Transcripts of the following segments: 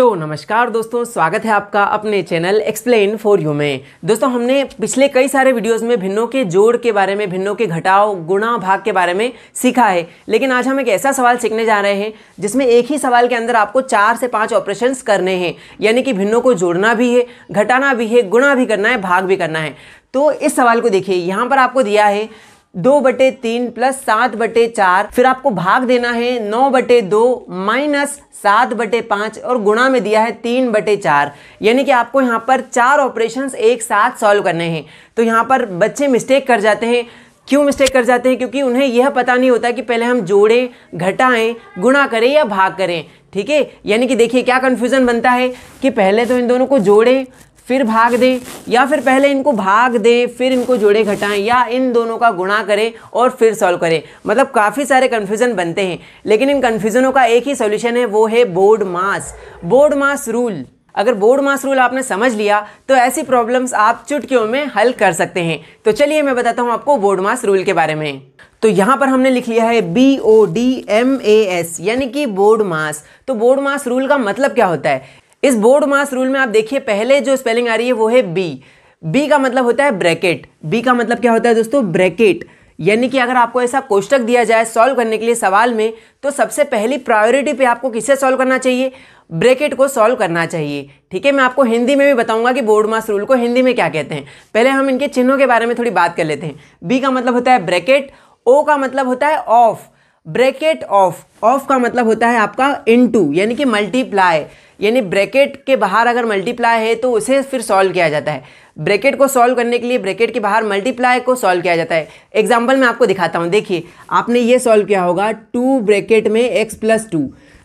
तो नमस्कार दोस्तों स्वागत है आपका अपने चैनल एक्सप्लेन फॉर यू में दोस्तों हमने पिछले कई सारे वीडियोस में भिन्नों के जोड़ के बारे में भिन्नों के घटाव गुणा भाग के बारे में सीखा है लेकिन आज हम एक ऐसा सवाल सीखने जा रहे हैं जिसमें एक ही सवाल के अंदर आपको चार से पाँच ऑपरेशन करने हैं यानी कि भिन्नों को जोड़ना भी है घटाना भी है गुणा भी करना है भाग भी करना है तो इस सवाल को देखिए यहाँ पर आपको दिया है दो बटे तीन प्लस सात बटे चार फिर आपको भाग देना है नौ बटे दो माइनस सात बटे पाँच और गुणा में दिया है तीन बटे चार यानी कि आपको यहाँ पर चार ऑपरेशंस एक साथ सॉल्व करने हैं तो यहाँ पर बच्चे मिस्टेक कर जाते हैं क्यों मिस्टेक कर जाते हैं क्योंकि उन्हें यह पता नहीं होता कि पहले हम जोड़ें घटाएं गुणा करें या भाग करें ठीक है यानी कि देखिए क्या कन्फ्यूज़न बनता है कि पहले तो इन दोनों को जोड़ें फिर भाग दें या फिर पहले इनको भाग दें फिर इनको जोड़े घटाएं या इन दोनों का गुणा करें और फिर सॉल्व करें मतलब काफ़ी सारे कन्फ्यूज़न बनते हैं लेकिन इन कन्फ्यूज़नों का एक ही सोल्यूशन है वो है board mass board mass rule अगर बोर्ड मास रूल आपने समझ लिया तो ऐसी प्रॉब्लम्स आप चुटकियों में हल कर सकते हैं तो चलिए मैं बताता हूँ आपको बोर्ड मास रूल के बारे में तो यहाँ पर हमने लिख लिया है B O D M A S यानी कि बोर्ड मास तो बोर्ड मास रूल का मतलब क्या होता है इस बोर्ड मास रूल में आप देखिए पहले जो स्पेलिंग आ रही है वो है बी बी का मतलब होता है ब्रैकेट बी का मतलब क्या होता है दोस्तों ब्रैकेट यानी कि अगर आपको ऐसा कोष्टक दिया जाए सॉल्व करने के लिए सवाल में तो सबसे पहली प्रायोरिटी पे आपको किसे सॉल्व करना चाहिए ब्रैकेट को सॉल्व करना चाहिए ठीक है मैं आपको हिंदी में भी बताऊंगा कि बोर्ड मास रूल को हिंदी में क्या कहते हैं पहले हम इनके चिन्हों के बारे में थोड़ी बात कर लेते हैं बी का मतलब होता है ब्रैकेट ओ का मतलब होता है ऑफ ब्रैकेट ऑफ ऑफ का मतलब होता है आपका इनटू यानी कि मल्टीप्लाई यानी ब्रैकेट के बाहर अगर मल्टीप्लाई है तो उसे फिर सॉल्व किया जाता है ब्रैकेट को सॉल्व करने के लिए ब्रैकेट के बाहर मल्टीप्लाई को सॉल्व किया जाता है एग्जाम्पल मैं आपको दिखाता हूँ देखिए आपने ये सॉल्व किया होगा टू ब्रैकेट में एक्स प्लस टू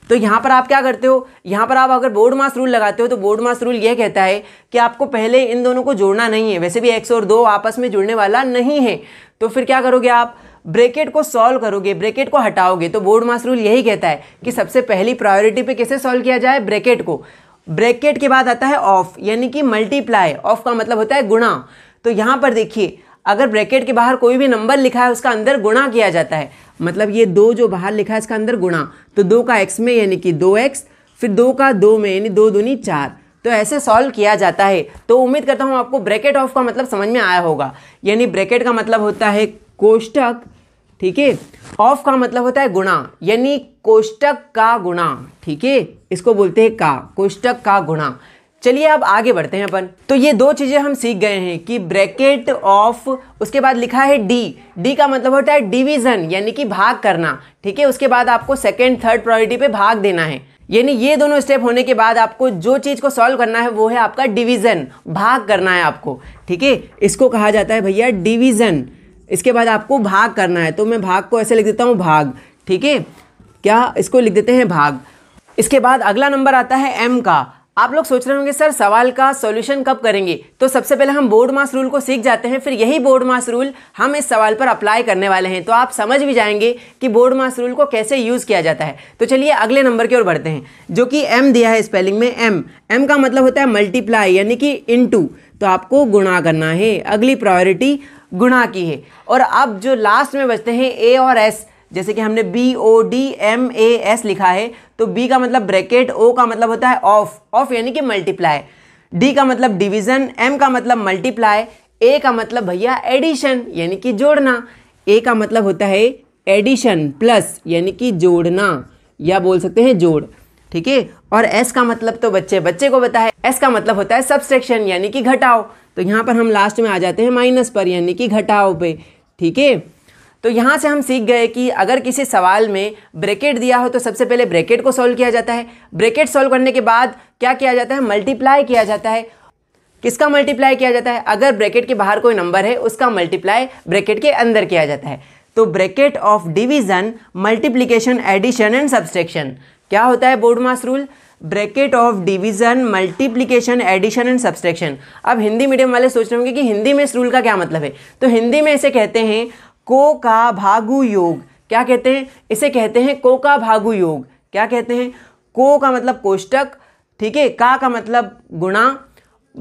तो यहाँ पर आप क्या करते हो यहाँ पर आप अगर बोर्ड मास रूल लगाते हो तो बोर्ड मास रूल यह कहता है कि आपको पहले इन दोनों को जोड़ना नहीं है वैसे भी एक्स और दो आपस में जुड़ने वाला नहीं है तो फिर क्या करोगे आप ब्रेकेट को सॉल्व करोगे ब्रेकेट को हटाओगे तो बोर्ड मास रूल यही कहता है कि सबसे पहली प्रायोरिटी पे कैसे सॉल्व किया जाए ब्रेकेट को ब्रेकेट के बाद आता है ऑफ यानी कि मल्टीप्लाई ऑफ का मतलब होता है गुणा तो यहाँ पर देखिए अगर ब्रैकेट के बाहर कोई भी नंबर लिखा है उसका अंदर गुणा किया जाता है मतलब ये दो जो बाहर लिखा है इसका अंदर गुणा तो दो का एक्स में यानी कि दो एक्स फिर दो का दो में यानी दो दूनी चार तो ऐसे सॉल्व किया जाता है तो उम्मीद करता हूँ आपको ब्रैकेट ऑफ का मतलब समझ में आया होगा यानी ब्रैकेट का मतलब होता है कोष्टक ठीक है ऑफ का मतलब होता है गुणा यानी कोष्टक का गुणा ठीक है इसको बोलते हैं का कोष्टक का गुणा चलिए अब आगे बढ़ते हैं अपन तो ये दो चीज़ें हम सीख गए हैं कि ब्रैकेट ऑफ उसके बाद लिखा है डी डी का मतलब होता है डिवीज़न यानी कि भाग करना ठीक है उसके बाद आपको सेकेंड थर्ड प्रायोरिटी पे भाग देना है यानी ये दोनों स्टेप होने के बाद आपको जो चीज़ को सॉल्व करना है वो है आपका डिवीज़न भाग करना है आपको ठीक है इसको कहा जाता है भैया डिवीज़न इसके बाद आपको भाग करना है तो मैं भाग को ऐसे लिख देता हूँ भाग ठीक है क्या इसको लिख देते हैं भाग इसके बाद अगला नंबर आता है एम का आप लोग सोच रहे होंगे सर सवाल का सॉल्यूशन कब करेंगे तो सबसे पहले हम बोर्ड मास रूल को सीख जाते हैं फिर यही बोर्ड मास रूल हम इस सवाल पर अप्लाई करने वाले हैं तो आप समझ भी जाएंगे कि बोर्ड मास रूल को कैसे यूज़ किया जाता है तो चलिए अगले नंबर की ओर बढ़ते हैं जो कि एम दिया है स्पेलिंग में एम एम का मतलब होता है मल्टीप्लाई यानी कि इन तो आपको गुणा करना है अगली प्रायोरिटी गुणा की है और अब जो लास्ट में बचते हैं ए और एस जैसे कि हमने B O D M A S लिखा है तो बी का मतलब ब्रैकेट ओ का मतलब होता है ऑफ ऑफ यानी कि मल्टीप्लाई डी का मतलब डिवीजन एम का मतलब मल्टीप्लाई ए का मतलब भैया एडिशन यानी कि जोड़ना ए का मतलब होता है एडिशन प्लस यानी कि जोड़ना या बोल सकते हैं जोड़ ठीक है और एस का मतलब तो बच्चे बच्चे को बताए एस का मतलब होता है सबस्ट्रेक्शन यानी कि घटाओ तो यहाँ पर हम लास्ट में आ जाते हैं माइनस पर यानी कि घटाओ पे ठीक है तो यहाँ से हम सीख गए कि अगर किसी सवाल में ब्रैकेट दिया हो तो सबसे पहले ब्रैकेट को सॉल्व किया जाता है ब्रैकेट सॉल्व करने के बाद क्या किया जाता है मल्टीप्लाई किया जाता है किसका मल्टीप्लाई किया जाता है अगर ब्रैकेट के बाहर कोई नंबर है उसका मल्टीप्लाई ब्रैकेट के अंदर किया जाता है तो bracket of division multiplication addition and subtraction क्या होता है board mass rule bracket of division multiplication addition and subtraction अब हिंदी मीडियम वाले सोच रहे होंगे कि हिंदी में इस रूल का क्या मतलब है तो हिंदी में इसे कहते हैं को का भागु योग क्या कहते हैं इसे कहते हैं को का भागु योग क्या कहते हैं को का मतलब कोष्टक ठीक है का का मतलब गुणा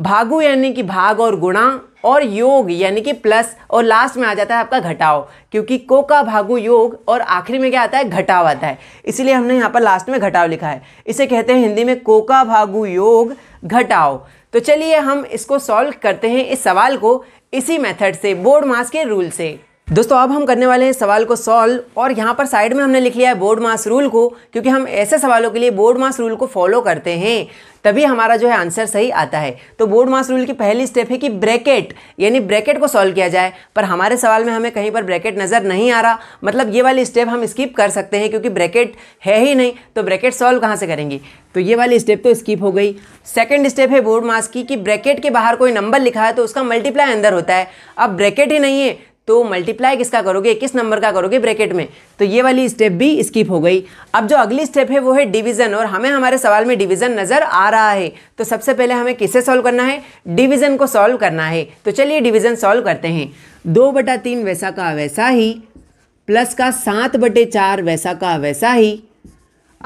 भागु यानी कि भाग और गुणा और योग यानी कि प्लस और लास्ट में आ जाता है आपका घटाओ क्योंकि को का भागु योग और आखिरी में क्या आता है घटाव आता है इसीलिए हमने यहाँ पर लास्ट में घटाव लिखा है इसे कहते हैं हिंदी में को का भागु योग घटाओ तो चलिए हम इसको सॉल्व करते हैं इस सवाल को इसी मेथड से बोर्ड मास के रूल से दोस्तों अब हम करने वाले हैं सवाल को सॉल्व और यहाँ पर साइड में हमने लिख लिया है बोर्ड मास रूल को क्योंकि हम ऐसे सवालों के लिए बोर्ड मास रूल को फॉलो करते हैं तभी हमारा जो है आंसर सही आता है तो बोर्ड मास रूल की पहली स्टेप है कि ब्रैकेट यानी ब्रैकेट को सॉल्व किया जाए पर हमारे सवाल में हमें कहीं पर ब्रैकेट नज़र नहीं आ रहा मतलब ये वाली स्टेप हम स्किप कर सकते हैं क्योंकि ब्रैकेट है ही नहीं तो ब्रैकेट सॉल्व कहाँ से करेंगे तो ये वाली स्टेप तो स्किप हो गई सेकेंड स्टेप है बोर्ड मास की कि ब्रैकेट के बाहर कोई नंबर लिखा है तो उसका मल्टीप्लाई अंदर होता है अब ब्रैकेट ही नहीं है तो मल्टीप्लाई किसका करोगे किस नंबर का करोगे ब्रैकेट में तो ये वाली स्टेप भी स्किप हो गई अब जो अगली स्टेप है वो है डिवीज़न और हमें हमारे सवाल में डिवीज़न नज़र आ रहा है तो सबसे पहले हमें किसे सॉल्व करना है डिवीज़न को सॉल्व करना है तो चलिए डिवीज़न सॉल्व करते हैं दो बटा तीन वैसा का वैसा ही प्लस का सात बटे चार वैसा का वैसा ही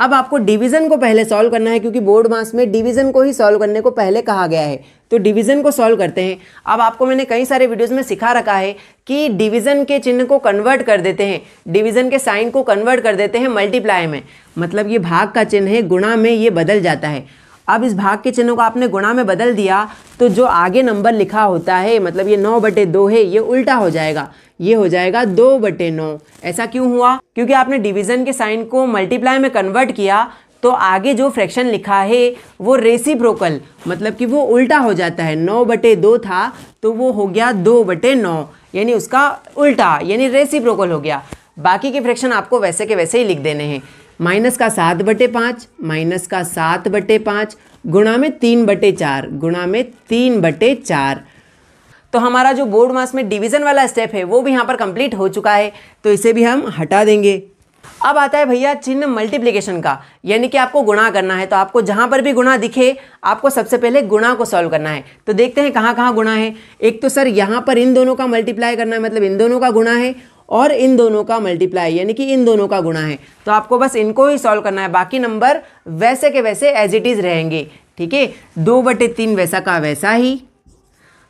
अब आपको डिवीज़न को पहले सॉल्व करना है क्योंकि बोर्ड मास में डिवीज़न को ही सॉल्व करने को पहले कहा गया है तो डिवीज़न को सॉल्व करते हैं अब आपको मैंने कई सारे वीडियोस में सिखा रखा है कि डिवीज़न के चिन्ह को कन्वर्ट कर देते हैं डिवीज़न के साइन को कन्वर्ट कर देते हैं मल्टीप्लाई में मतलब ये भाग का चिन्ह है गुणा में ये बदल जाता है अब इस भाग के चिन्हों को आपने गुणा में बदल दिया तो जो आगे नंबर लिखा होता है मतलब ये नौ बटे दो है ये उल्टा हो जाएगा ये हो जाएगा दो बटे नौ ऐसा क्यों हुआ क्योंकि आपने डिवीज़न के साइन को मल्टीप्लाई में कन्वर्ट किया तो आगे जो फ्रैक्शन लिखा है वो रेसिप्रोकल मतलब कि वो उल्टा हो जाता है नौ बटे दो था तो वो हो गया दो बटे नौ यानी उसका उल्टा यानी रेसिप्रोकल हो गया बाकी के फ्रैक्शन आपको वैसे के वैसे ही लिख देने हैं माइनस का सात बटे पाँच माइनस का सात बटे पाँच गुणा में तीन बटे चार गुणा में तीन बटे चार तो हमारा जो बोर्ड मास में डिवीज़न वाला स्टेप है वो भी यहाँ पर कंप्लीट हो चुका है तो इसे भी हम हटा देंगे अब आता है भैया चिन्ह मल्टीप्लिकेशन का यानी कि आपको गुणा करना है तो आपको जहाँ पर भी गुणा दिखे आपको सबसे पहले गुणा को सॉल्व करना है तो देखते हैं कहाँ कहाँ गुणा है एक तो सर यहाँ पर इन दोनों का मल्टीप्लाई करना है मतलब इन दोनों का गुणा है और इन दोनों का मल्टीप्लाई यानी कि इन दोनों का गुणा है तो आपको बस इनको ही सॉल्व करना है बाकी नंबर वैसे के वैसे एज इट इज़ रहेंगे ठीक है दो बटे तीन वैसा का वैसा ही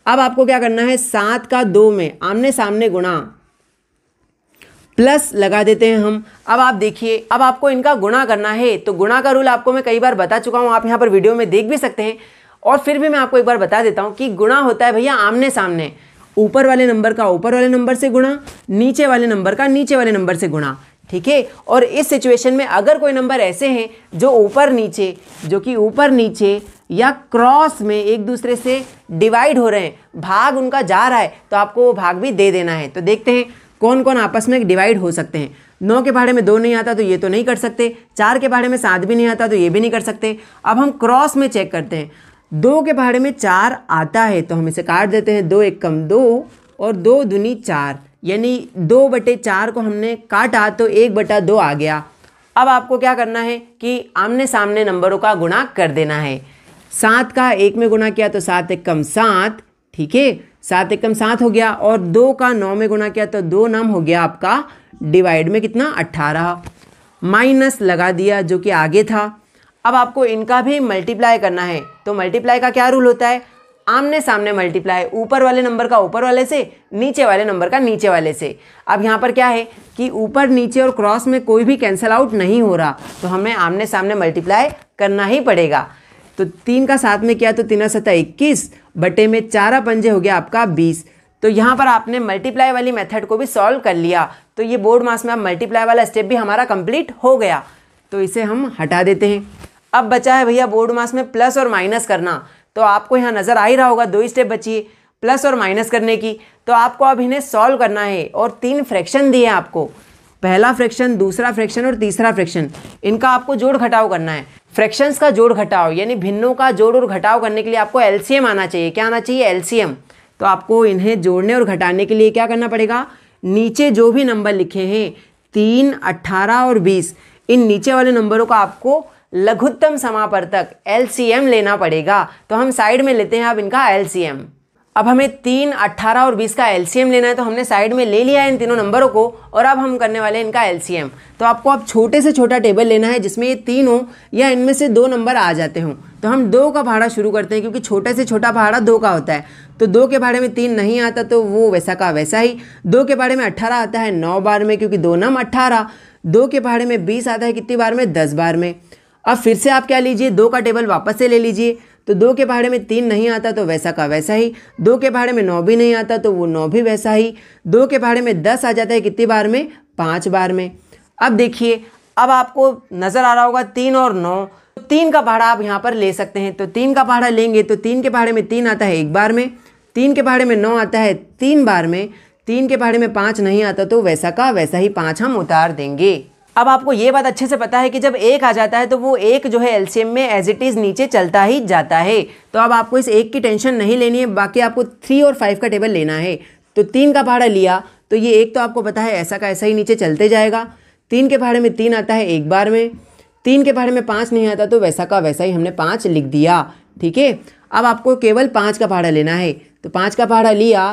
अब आपको क्या करना है सात का दो में आमने सामने गुणा प्लस लगा देते हैं हम अब आप देखिए अब आपको इनका गुणा करना है तो गुणा का रूल आपको मैं कई बार बता चुका हूँ आप यहाँ पर वीडियो में देख भी सकते हैं और फिर भी मैं आपको एक बार बता देता हूँ कि गुणा होता है भैया आमने सामने ऊपर वाले नंबर का ऊपर वाले नंबर से गुणा नीचे वाले नंबर का नीचे वाले नंबर से गुणा ठीक है और इस सिचुएशन में अगर कोई नंबर ऐसे हैं जो ऊपर नीचे जो कि ऊपर नीचे या क्रॉस में एक दूसरे से डिवाइड हो रहे हैं भाग उनका जा रहा है तो आपको वो भाग भी दे देना है तो देखते हैं कौन कौन आपस में डिवाइड हो सकते हैं नौ के भाड़े में दो नहीं आता तो ये तो नहीं कर सकते चार के भाड़े में सात भी नहीं आता तो ये भी नहीं कर सकते अब हम क्रॉस में चेक करते हैं दो के पहाड़े में चार आता है तो हम इसे काट देते हैं दो एक कम दो और दो दुनी चार यानी दो बटे चार को हमने काटा तो एक बटा दो आ गया अब आपको क्या करना है कि आमने सामने नंबरों का गुणा कर देना है सात का एक में गुणा किया तो सात एक कम सात ठीक है सात एक कम सात हो गया और दो का नौ में गुणा किया तो दो नाम हो गया आपका डिवाइड में कितना अट्ठारह माइनस लगा दिया जो कि आगे था अब आपको इनका भी मल्टीप्लाई करना है तो मल्टीप्लाई का क्या रूल होता है आमने सामने मल्टीप्लाई ऊपर वाले नंबर का ऊपर वाले से नीचे वाले नंबर का नीचे वाले से अब यहाँ पर क्या है कि ऊपर नीचे और क्रॉस में कोई भी कैंसिल आउट नहीं हो रहा तो हमें आमने सामने मल्टीप्लाई करना ही पड़ेगा तो तीन का साथ में किया तो तीन सतह इक्कीस बटे में चारा पंजे हो गया आपका बीस तो यहाँ पर आपने मल्टीप्लाई वाली मेथड को भी सॉल्व कर लिया तो ये बोर्ड मास में आप मल्टीप्लाई वाला स्टेप भी हमारा कंप्लीट हो गया तो इसे हम हटा देते हैं अब बचा है भैया बोर्ड मास में प्लस और माइनस करना तो आपको यहाँ नज़र आ ही रहा होगा दो ही स्टेप बची है प्लस और माइनस करने की तो आपको अब इन्हें सॉल्व करना है और तीन फ्रैक्शन दिए आपको पहला फ्रैक्शन दूसरा फ्रैक्शन और तीसरा फ्रैक्शन इनका आपको जोड़ घटाव करना है फ्रैक्शंस का जोड़ घटाव यानी भिन्नों का जोड़ और घटाव करने के लिए आपको एलसीएम आना चाहिए क्या आना चाहिए एलसीएम तो आपको इन्हें जोड़ने और घटाने के लिए क्या करना पड़ेगा नीचे जो भी नंबर लिखे हैं तीन अट्ठारह और बीस इन नीचे वाले नंबरों का आपको लघुत्तम समापर्तक एल लेना पड़ेगा तो हम साइड में लेते हैं अब इनका एल अब हमें तीन अट्ठारह और बीस का एल लेना है तो हमने साइड में ले लिया है इन तीनों नंबरों को और अब हम करने वाले हैं इनका एल तो आपको अब छोटे से छोटा टेबल लेना है जिसमें ये तीन हो या इनमें से दो नंबर आ जाते हों तो हम दो का भाड़ा शुरू करते हैं क्योंकि छोटे से छोटा भाड़ा दो का होता है तो दो के भाड़े में तीन नहीं आता तो वो वैसा का वैसा ही दो के भाड़े में अट्ठारह आता है नौ बार में क्योंकि दो नम अट्ठारह दो के पहाड़े में बीस आता है कितनी बार में दस बार में अब फिर से आप क्या लीजिए दो का टेबल वापस से ले लीजिए तो दो के पहाड़े में तीन नहीं आता तो वैसा का वैसा ही दो के पहाड़े में नौ भी नहीं आता तो वो नौ भी वैसा ही दो के पहाड़े में दस आ जाता है कितनी बार में पाँच बार में अब देखिए अब आपको नज़र आ रहा होगा तीन और नौ तो तीन का पहाड़ा आप यहाँ पर ले सकते हैं तो तीन का पहाड़ा लेंगे तो तीन के पहाड़े में तीन आता है एक बार में तीन के पहाड़े में नौ आता है तीन बार में तीन के पहाड़े में पाँच नहीं आता तो वैसा का वैसा ही पाँच हम उतार देंगे अब आपको ये बात अच्छे से पता है कि जब एक आ जाता है तो वो एक जो है एलसीएम में एज इट इज़ नीचे चलता ही जाता है तो अब आपको इस एक की टेंशन नहीं लेनी है बाकी आपको थ्री और फाइव का टेबल लेना है तो तीन का पहाड़ा लिया तो ये एक तो आपको पता है ऐसा का ऐसा ही नीचे चलते जाएगा तीन के पहाड़े में तीन आता है एक बार में तीन के पहाड़े में पाँच नहीं आता तो वैसा का वैसा ही हमने पाँच लिख दिया ठीक है अब आपको केवल पाँच का पहाड़ा लेना है तो पाँच का पहाड़ा लिया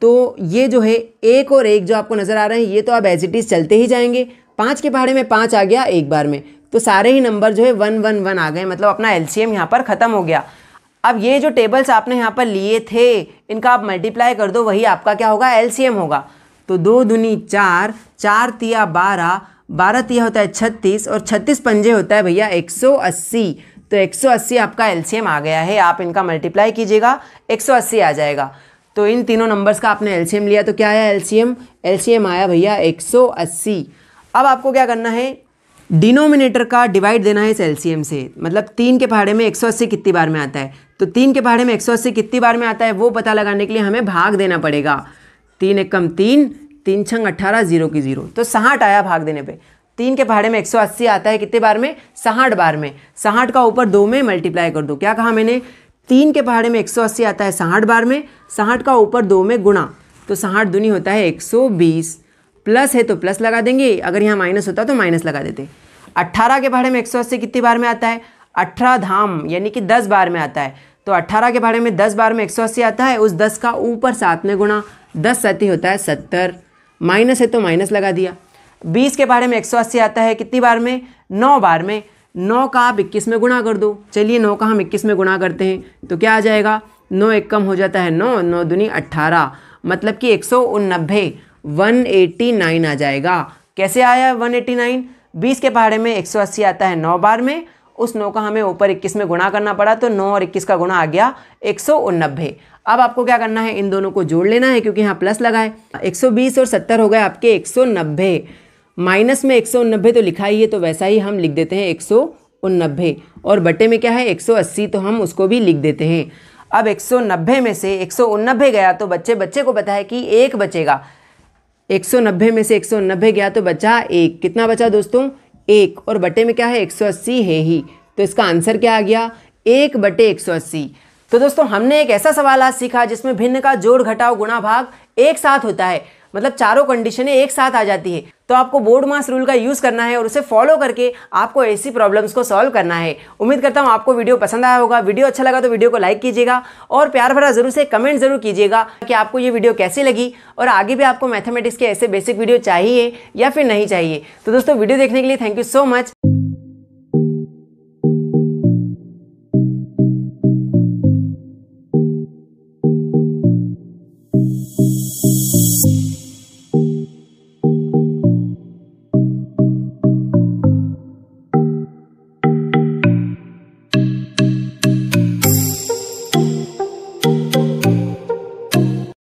तो ये जो है एक और एक जो आपको नज़र आ रहे हैं ये तो आप एज इट इज़ चलते ही जाएंगे पाँच के पहाड़े में पाँच आ गया एक बार में तो सारे ही नंबर जो है वन वन वन आ गए मतलब अपना एल सी एम यहाँ पर ख़त्म हो गया अब ये जो टेबल्स आपने यहाँ पर लिए थे इनका आप मल्टीप्लाई कर दो वही आपका क्या होगा एल सी एम होगा तो दो दुनी चार चार तिया बारह बारह तिया होता है छत्तीस और छत्तीस पंजे होता है भैया एक सौ अस्सी तो एक सौ अस्सी आपका एल सी एम आ गया है आप इनका मल्टीप्लाई कीजिएगा एक सौ अस्सी आ जाएगा तो इन तीनों नंबर्स का आपने एलसीएम लिया तो क्या आया एलसीएम एलसीएम आया भैया 180 अब आपको क्या करना है डिनोमिनेटर का डिवाइड देना है इस एलसीएम से मतलब तीन के पहाड़े में 180 कितनी बार में आता है तो तीन के पहाड़े में 180 कितनी बार में आता है वो पता लगाने के लिए हमें भाग देना पड़ेगा तीन एक कम तीन तीन छंग अट्ठारह जीरो की जीरो तो साहठ आया भाग देने पर तीन के पहाड़े में 180 आता है कितने बार में साहठ बार में साठ का ऊपर दो में मल्टीप्लाई कर दो क्या कहा मैंने तीन के पहाड़े में 180 आता है साठ बार में साठ का ऊपर दो में गुणा तो साठ दुनी होता है 120 प्लस है तो प्लस लगा देंगे अगर यहाँ माइनस होता तो माइनस लगा देते 18 के पहाड़े में 180 कितनी बार में आता है 18 धाम यानी कि 10 बार में आता है तो 18 के पहाड़े में 10 बार में 180 आता है उस 10 का ऊपर सात में गुणा दस सती होता है सत्तर माइनस है तो माइनस लगा दिया बीस के पहाड़े में अस्सी आता है कितनी बार में नौ बार में नौ का आप इक्कीस में गुणा कर दो चलिए नौ का हम इक्कीस में गुणा करते हैं तो क्या आ जाएगा नौ एक कम हो जाता है नौ नौ दुनी अट्ठारह मतलब कि एक सौ नब्बे वन एटी नाइन आ जाएगा कैसे आया वन एटी नाइन बीस के पहाड़े में एक सौ अस्सी आता है नौ बार में उस नौ का हमें ऊपर इक्कीस में गुणा करना पड़ा तो नौ और इक्कीस का गुणा आ गया एक सौ नब्बे अब आपको क्या करना है इन दोनों को जोड़ लेना है क्योंकि यहाँ प्लस लगा है एक सौ बीस और सत्तर हो गए आपके एक सौ नब्बे माइनस में एक तो लिखा ही है तो वैसा ही हम लिख देते हैं एक और बटे में क्या है 180 तो हम उसको भी लिख देते हैं अब एक में से एक गया तो बच्चे बच्चे को पता है कि एक बचेगा एक में से एक गया तो बचा एक कितना बचा दोस्तों एक और बटे में क्या है 180 है ही तो इसका आंसर क्या आ गया एक बटे एक तो दोस्तों हमने एक ऐसा सवाल आज सीखा जिसमें भिन्न का जोड़ घटाव गुणा भाग एक साथ होता है मतलब चारों कंडीशनें एक साथ आ जाती है तो आपको बोर्ड मास रूल का यूज़ करना है और उसे फॉलो करके आपको ऐसी प्रॉब्लम्स को सॉल्व करना है उम्मीद करता हूँ आपको वीडियो पसंद आया होगा वीडियो अच्छा लगा तो वीडियो को लाइक कीजिएगा और प्यार भरा जरूर से कमेंट जरूर कीजिएगा कि आपको ये वीडियो कैसी लगी और आगे भी आपको मैथमेटिक्स के ऐसे बेसिक वीडियो चाहिए या फिर नहीं चाहिए तो दोस्तों वीडियो देखने के लिए थैंक यू सो मच